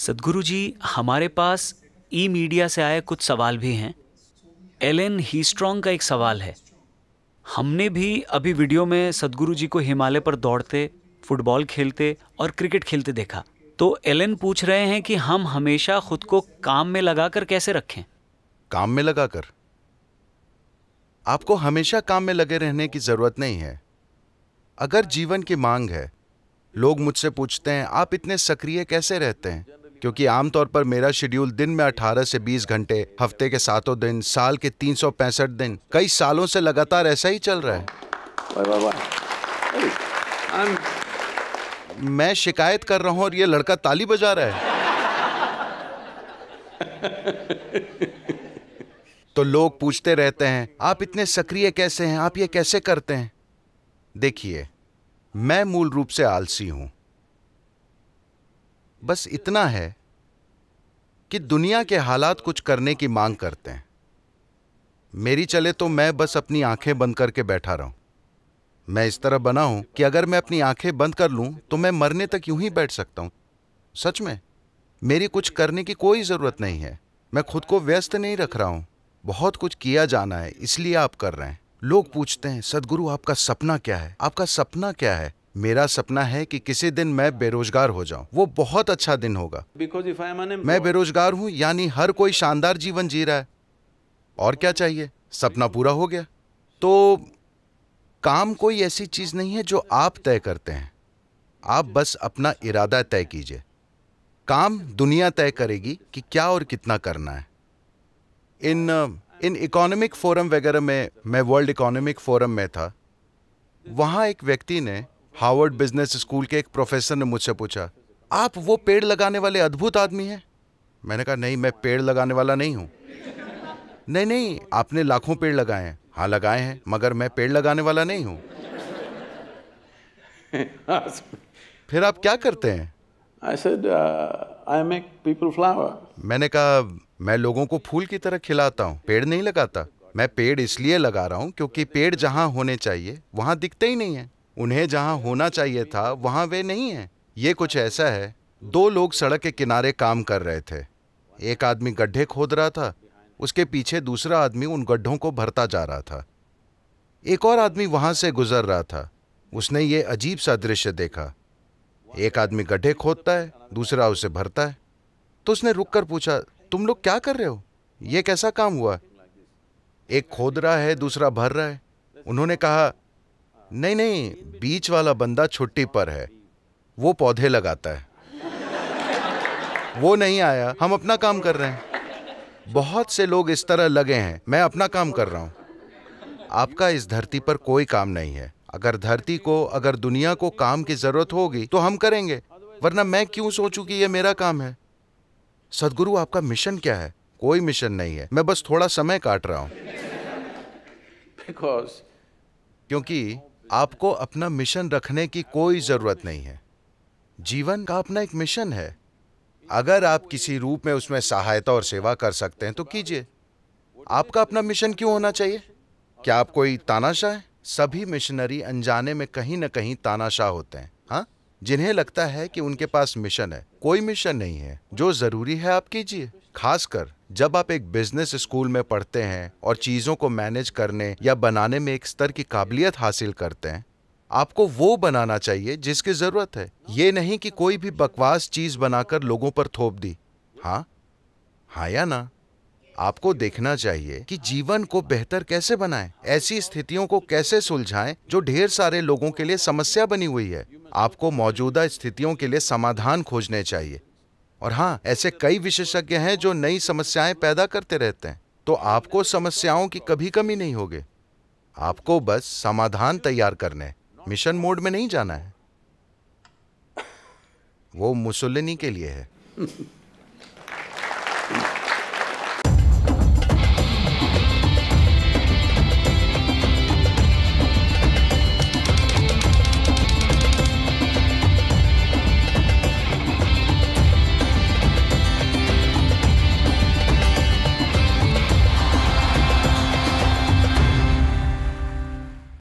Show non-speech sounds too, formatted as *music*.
सदगुरु जी हमारे पास ई मीडिया से आए कुछ सवाल भी हैं एल एन स्ट्रॉन्ग का एक सवाल है हमने भी अभी वीडियो में सदगुरु जी को हिमालय पर दौड़ते फुटबॉल खेलते और क्रिकेट खेलते देखा तो एन पूछ रहे हैं कि हम हमेशा खुद को काम में लगाकर कैसे रखें काम में लगाकर आपको हमेशा काम में लगे रहने की जरूरत नहीं है अगर जीवन की मांग है लोग मुझसे पूछते हैं आप इतने सक्रिय कैसे रहते हैं क्योंकि आमतौर पर मेरा शेड्यूल दिन में 18 से 20 घंटे हफ्ते के सातों दिन साल के तीन दिन कई सालों से लगातार ऐसा ही चल रहा है वाह वाह वाह मैं शिकायत कर रहा हूं और ये लड़का ताली बजा रहा है तो लोग पूछते रहते हैं आप इतने सक्रिय कैसे हैं आप ये कैसे करते हैं देखिए मैं मूल रूप से आलसी हूं बस इतना है कि दुनिया के हालात कुछ करने की मांग करते हैं मेरी चले तो मैं बस अपनी आंखें बंद करके बैठा रहूं मैं इस तरह बना हूं कि अगर मैं अपनी आंखें बंद कर लूं तो मैं मरने तक यूं ही बैठ सकता हूं सच में मेरी कुछ करने की कोई ज़रूरत नहीं है मैं खुद को व्यस्त नहीं रख रहा हूं बहुत कुछ किया जाना है इसलिए आप कर रहे हैं लोग पूछते हैं सदगुरु आपका सपना क्या है आपका सपना क्या है मेरा सपना है कि किसी दिन मैं बेरोजगार हो जाऊं। वो बहुत अच्छा दिन होगा मैं बेरोजगार हूं यानी हर कोई शानदार जीवन जी रहा है और क्या चाहिए सपना पूरा हो गया तो काम कोई ऐसी चीज नहीं है जो आप तय करते हैं आप बस अपना इरादा तय कीजिए काम दुनिया तय करेगी कि क्या और कितना करना है इन इन इकोनॉमिक फोरम वगैरह में मैं वर्ल्ड इकोनॉमिक फोरम में था वहाँ एक व्यक्ति ने हार्वर्ड बिजनेस स्कूल के एक प्रोफेसर ने मुझसे पूछा आप वो पेड़ लगाने वाले अद्भुत आदमी हैं मैंने कहा नहीं मैं पेड़ लगाने वाला नहीं हूँ नहीं नहीं आपने लाखों पेड़ लगाए हैं हाँ लगाए हैं मगर मैं पेड़ लगाने वाला नहीं हूँ *laughs* फिर आप क्या करते हैं I said, uh, I make people flower. मैंने कहा मैं लोगों को फूल की तरह खिलाता हूँ पेड़ नहीं लगाता मैं पेड़ इसलिए लगा रहा हूँ क्योंकि पेड़ जहाँ होने चाहिए वहाँ दिखते ही नहीं है उन्हें जहां होना चाहिए था वहां वे नहीं हैं ये कुछ ऐसा है दो लोग सड़क के किनारे काम कर रहे थे एक आदमी गड्ढे खोद रहा था उसके पीछे दूसरा आदमी उन गड्ढों को भरता जा रहा था एक और आदमी वहां से गुजर रहा था उसने ये अजीब सा दृश्य देखा एक आदमी गड्ढे खोदता है दूसरा उसे भरता है तो उसने कर पूछा तुम लोग क्या कर रहे हो यह कैसा काम हुआ एक खोद रहा है दूसरा भर रहा है उन्होंने कहा नहीं नहीं बीच वाला बंदा छुट्टी पर है वो पौधे लगाता है वो नहीं आया हम अपना काम कर रहे हैं बहुत से लोग इस तरह लगे हैं मैं अपना काम कर रहा हूं आपका इस धरती पर कोई काम नहीं है अगर धरती को अगर दुनिया को काम की जरूरत होगी तो हम करेंगे वरना मैं क्यों सोचूं कि यह मेरा काम है सदगुरु आपका मिशन क्या है कोई मिशन नहीं है मैं बस थोड़ा समय काट रहा हूं Because... क्योंकि आपको अपना मिशन रखने की कोई ज़रूरत नहीं है जीवन का अपना एक मिशन है अगर आप किसी रूप में उसमें सहायता और सेवा कर सकते हैं तो कीजिए आपका अपना मिशन क्यों होना चाहिए क्या आप कोई तानाशाह है सभी मिशनरी अनजाने में कहीं ना कहीं तानाशाह होते हैं हाँ जिन्हें लगता है कि उनके पास मिशन है कोई मिशन नहीं है जो जरूरी है आप कीजिए खासकर जब आप एक बिजनेस स्कूल में पढ़ते हैं और चीज़ों को मैनेज करने या बनाने में एक स्तर की काबिलियत हासिल करते हैं आपको वो बनाना चाहिए जिसकी ज़रूरत है ये नहीं कि कोई भी बकवास चीज़ बनाकर लोगों पर थोप दी हाँ हाँ या ना आपको देखना चाहिए कि जीवन को बेहतर कैसे बनाएं, ऐसी स्थितियों को कैसे सुलझाएं जो ढेर सारे लोगों के लिए समस्या बनी हुई है आपको मौजूदा स्थितियों के लिए समाधान खोजने चाहिए और हाँ ऐसे कई विशेषज्ञ हैं जो नई समस्याएं पैदा करते रहते हैं तो आपको समस्याओं की कभी कमी नहीं होगी आपको बस समाधान तैयार करने मिशन मोड में नहीं जाना है वो मुसलिनी के लिए है